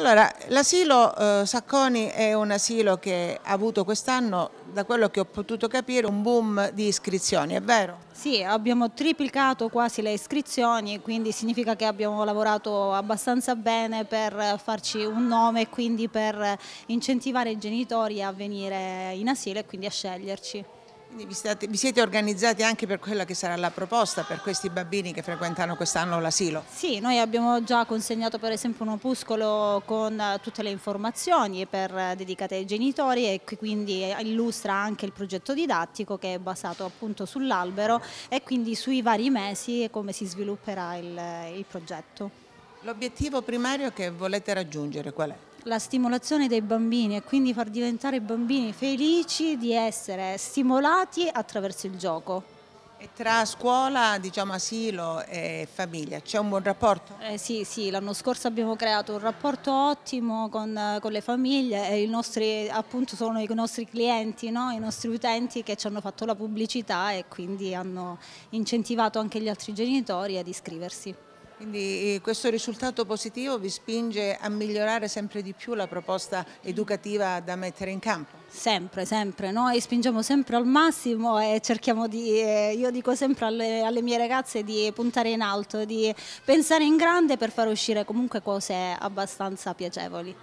Allora, l'asilo eh, Sacconi è un asilo che ha avuto quest'anno, da quello che ho potuto capire, un boom di iscrizioni, è vero? Sì, abbiamo triplicato quasi le iscrizioni, quindi significa che abbiamo lavorato abbastanza bene per farci un nome e quindi per incentivare i genitori a venire in asilo e quindi a sceglierci. Quindi vi, state, vi, siete organizzati anche per quella che sarà la proposta per questi bambini che frequentano quest'anno l'asilo? Sì, noi abbiamo già consegnato per esempio un opuscolo con eh, tutte le informazioni per, eh, dedicate ai genitori e che quindi eh, illustra anche il progetto didattico che è basato appunto sull'albero e quindi sui vari mesi e come si svilupperà il, il progetto. L'obiettivo primario che volete raggiungere qual è? la stimolazione dei bambini e quindi far diventare i bambini felici di essere stimolati attraverso il gioco. E tra scuola, diciamo, asilo e famiglia c'è un buon rapporto? Eh sì, sì l'anno scorso abbiamo creato un rapporto ottimo con, con le famiglie e i nostri, appunto, sono i nostri clienti, no? i nostri utenti che ci hanno fatto la pubblicità e quindi hanno incentivato anche gli altri genitori ad iscriversi. Quindi eh, questo risultato positivo vi spinge a migliorare sempre di più la proposta educativa da mettere in campo? Sempre, sempre. Noi spingiamo sempre al massimo e cerchiamo di, eh, io dico sempre alle, alle mie ragazze di puntare in alto, di pensare in grande per far uscire comunque cose abbastanza piacevoli.